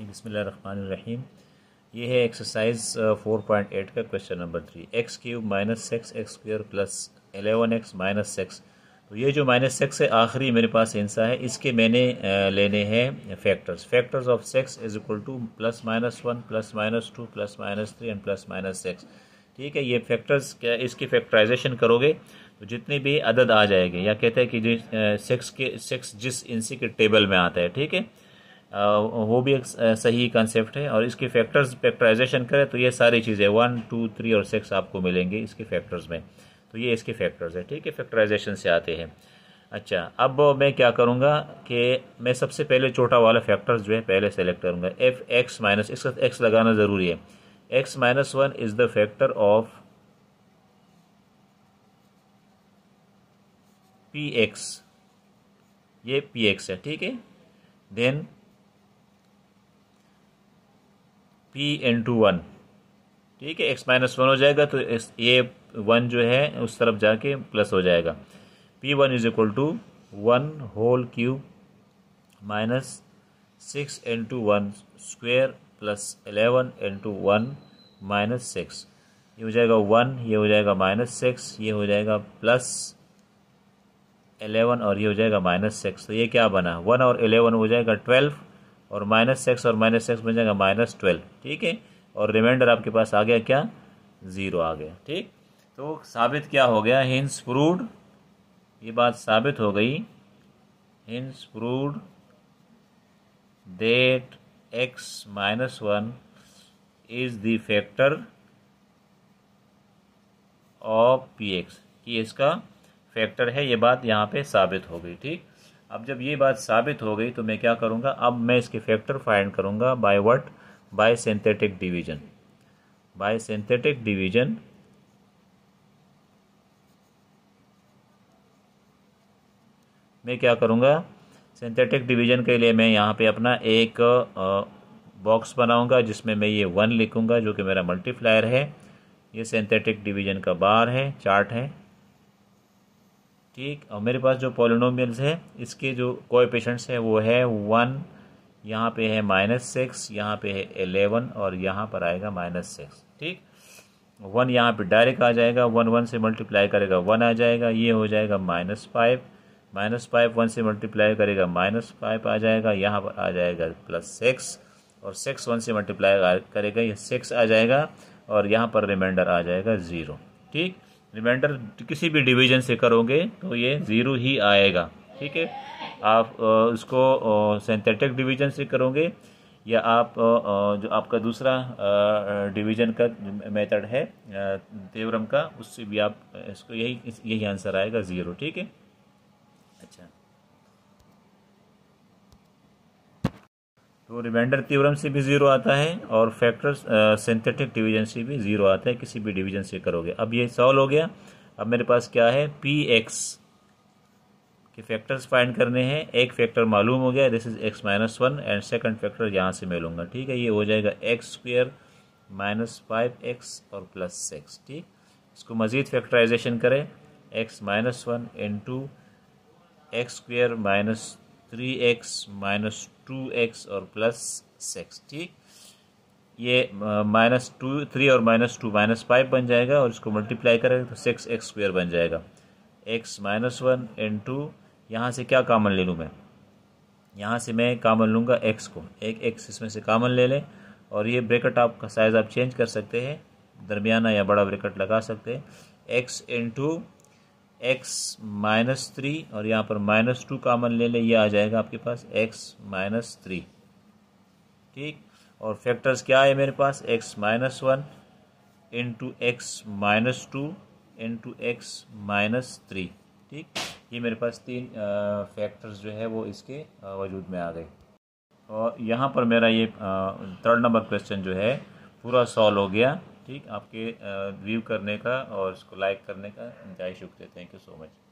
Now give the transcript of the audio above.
बसमिल ये है exercise 4.8 uh, का question number three x cube minus six x square plus eleven x minus six तो ये जो माइनस सिक्स है आखिरी मेरे पास हिंसा है इसके मैंने uh, लेने हैं factors factors of six is equal to plus minus one plus minus two plus minus three and plus minus six ठीक है ये फैक्टर्स क्या इसकी फैक्टराइजेशन करोगे तो जितने भी अदद आ जाएंगे या कहते हैं कि सेक्स uh, के सेक्स जिस इंसी के टेबल में आता है ठीक है वो भी एक सही कंसेप्ट है और इसके फैक्टर्स फैक्टराइजेशन करें तो ये सारी चीज़ें वन टू थ्री और सिक्स आपको मिलेंगे इसके फैक्टर्स में तो ये इसके फैक्टर्स हैं ठीक है फैक्टराइजेशन से आते हैं अच्छा अब मैं क्या करूँगा कि मैं सबसे पहले छोटा वाला फैक्टर्स जो है पहले सेलेक्ट करूँगा एफ एक्स माइनस इसका एक्स लगाना ज़रूरी है x minus one is the factor of p x ये पी एक्स है ठीक है then p into one ठीक है एक्स माइनस वन हो जाएगा तो इस ए वन जो है उस तरफ जाके प्लस हो जाएगा p one is equal to one whole cube minus six into one square plus eleven into one minus six ये हो जाएगा वन ये हो जाएगा माइनस सिक्स ये हो जाएगा प्लस एलेवन और ये हो जाएगा माइनस सिक्स तो ये क्या बना वन और एलेवन हो जाएगा ट्वेल्व और माइनस सिक्स और माइनस सिक्स बन जाएगा माइनस ट्वेल्व ठीक है और रिमाइंडर आपके पास आ गया क्या ज़ीरो आ गया ठीक तो साबित क्या हो गया हिंस प्रूड ये बात साबित हो गई hence proved that x minus one is the factor of p x कि इसका फैक्टर है ये बात यहाँ पे साबित हो गई ठीक अब जब ये बात साबित हो गई तो मैं क्या करूँगा अब मैं इसके फैक्टर फाइंड करूँगा by what by synthetic division by synthetic division मैं क्या करूँगा सिंथेटिक डिवीजन के लिए मैं यहाँ पे अपना एक बॉक्स बनाऊँगा जिसमें मैं ये वन लिखूँगा जो कि मेरा मल्टीप्लायर है ये सिंथेटिक डिवीजन का बार है चार्ट है ठीक और मेरे पास जो पोलिनोमियल्स है इसके जो कोएफिशिएंट्स है वो है वन यहाँ पे है माइनस सिक्स यहाँ पे है एलेवन और यहाँ पर आएगा माइनस सिक्स ठीक वन यहाँ पे डायरेक्ट आ जाएगा वन वन से मल्टीप्लाई करेगा वन आ जाएगा ये हो जाएगा minus five minus five one से मल्टीप्लाई करेगा माइनस फाइव आ जाएगा यहाँ पर आ जाएगा प्लस सिक्स और सिक्स वन से मल्टीप्लाई करेगा ये सिक्स आ जाएगा और यहाँ पर रिमाइंडर आ जाएगा ज़ीरो ठीक रिमाइंडर किसी भी डिवीजन से करोगे तो ये ज़ीरो ही आएगा ठीक है आप उसको सिंथेटिक डिवीजन से करोगे या आप जो आपका दूसरा डिवीजन का मेथड है तेवरम का उससे भी आप इसको यही यही आंसर आएगा ज़ीरो ठीक है अच्छा तो रिमाइंडर तीव्रम से भी ज़ीरो आता है और फैक्टर सिंथेटिक डिवीजन से भी ज़ीरो आता है किसी भी डिवीजन से करोगे अब ये सॉल्व हो गया अब मेरे पास क्या है पी एक्स के फैक्टर्स फाइंड करने हैं एक फैक्टर मालूम हो गया this is x minus one and second factor यहाँ से मैं लूँगा ठीक है ये हो जाएगा x square minus five x और प्लस सिक्स ठीक इसको मज़ीद फैक्टराइजेशन करें x minus one into two x square minus three x minus two x और प्लस सिक्स ठीक ये माइनस टू थ्री और माइनस टू माइनस फाइव बन जाएगा और इसको मल्टीप्लाई करेंगे तो सिक्स एक्स स्क्वेयर बन जाएगा x minus one into यहाँ से क्या कामन ले लूँ मैं यहाँ से मैं कामन लूँगा एक्स को एक एक्स इसमें से कामन ले लें और ये ब्रेकट आपका साइज़ आप चेंज कर सकते हैं दरमियाना या बड़ा ब्रेकेट लगा सकते हैं x into x minus three और यहाँ पर माइनस टू कामन ले लें ये आ जाएगा आपके पास एक्स माइनस थ्री ठीक और फैक्टर्स क्या है मेरे पास x minus one into x minus two into x minus three ठीक ये मेरे पास तीन फैक्टर्स जो है वो इसके वजूद में आ गए और यहाँ पर मेरा ये थर्ड नंबर क्वेश्चन जो है पूरा सॉल्व हो गया आपके व्यू करने का और इसको लाइक करने का जाय शुक्रिया थैंक यू सो मच